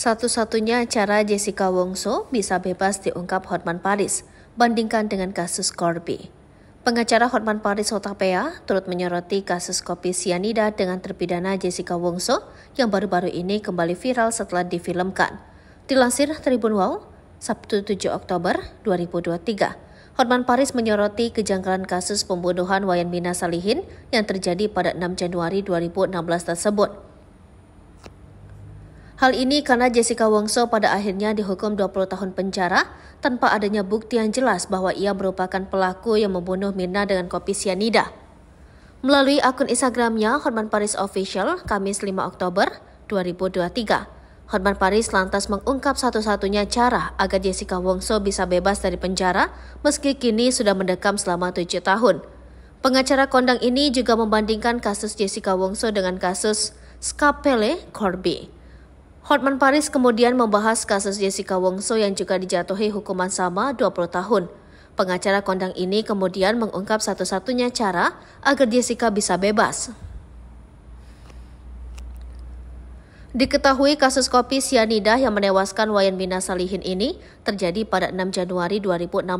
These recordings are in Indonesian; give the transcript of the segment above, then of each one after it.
Satu-satunya cara Jessica Wongso bisa bebas diungkap Hotman Paris bandingkan dengan kasus Corby. Pengacara Hotman Paris Hotapea turut menyoroti kasus kopi sianida dengan terpidana Jessica Wongso yang baru-baru ini kembali viral setelah difilmkan. Dilansir Tribun Wow, Sabtu 7 Oktober 2023, Hotman Paris menyoroti kejanggalan kasus pembunuhan Wayan Mina Salihin yang terjadi pada 6 Januari 2016 tersebut. Hal ini karena Jessica Wongso pada akhirnya dihukum 20 tahun penjara tanpa adanya bukti yang jelas bahwa ia merupakan pelaku yang membunuh Mirna dengan kopi sianida. Melalui akun Instagramnya, Hotman Paris Official, Kamis 5 Oktober 2023, Hotman Paris lantas mengungkap satu-satunya cara agar Jessica Wongso bisa bebas dari penjara meski kini sudah mendekam selama tujuh tahun. Pengacara kondang ini juga membandingkan kasus Jessica Wongso dengan kasus Scapele Corby. Hotman Paris kemudian membahas kasus Jessica Wongso yang juga dijatuhi hukuman sama 20 tahun. Pengacara kondang ini kemudian mengungkap satu-satunya cara agar Jessica bisa bebas. Diketahui kasus kopi sianida yang menewaskan Wayan Mina Salihin ini terjadi pada 6 Januari 2016.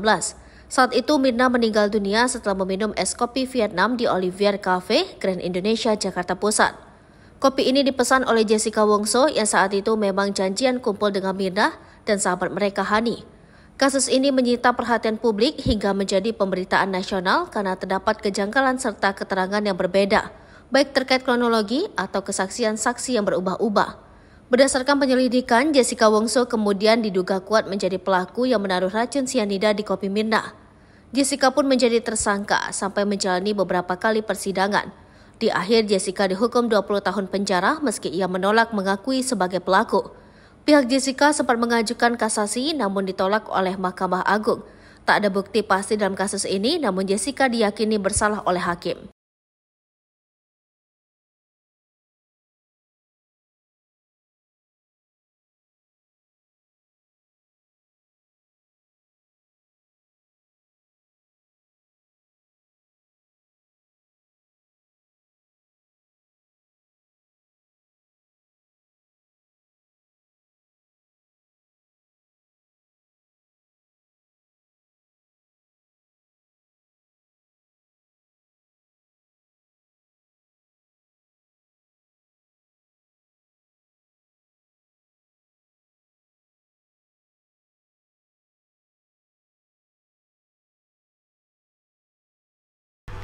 Saat itu Mina meninggal dunia setelah meminum es kopi Vietnam di Olivier Cafe, Grand Indonesia, Jakarta Pusat. Kopi ini dipesan oleh Jessica Wongso yang saat itu memang janjian kumpul dengan Mirna dan sahabat mereka Hani. Kasus ini menyita perhatian publik hingga menjadi pemberitaan nasional karena terdapat kejanggalan serta keterangan yang berbeda, baik terkait kronologi atau kesaksian saksi yang berubah-ubah. Berdasarkan penyelidikan, Jessica Wongso kemudian diduga kuat menjadi pelaku yang menaruh racun sianida di kopi Mirna. Jessica pun menjadi tersangka sampai menjalani beberapa kali persidangan. Di akhir, Jessica dihukum 20 tahun penjara meski ia menolak mengakui sebagai pelaku. Pihak Jessica sempat mengajukan kasasi namun ditolak oleh Mahkamah Agung. Tak ada bukti pasti dalam kasus ini, namun Jessica diyakini bersalah oleh hakim.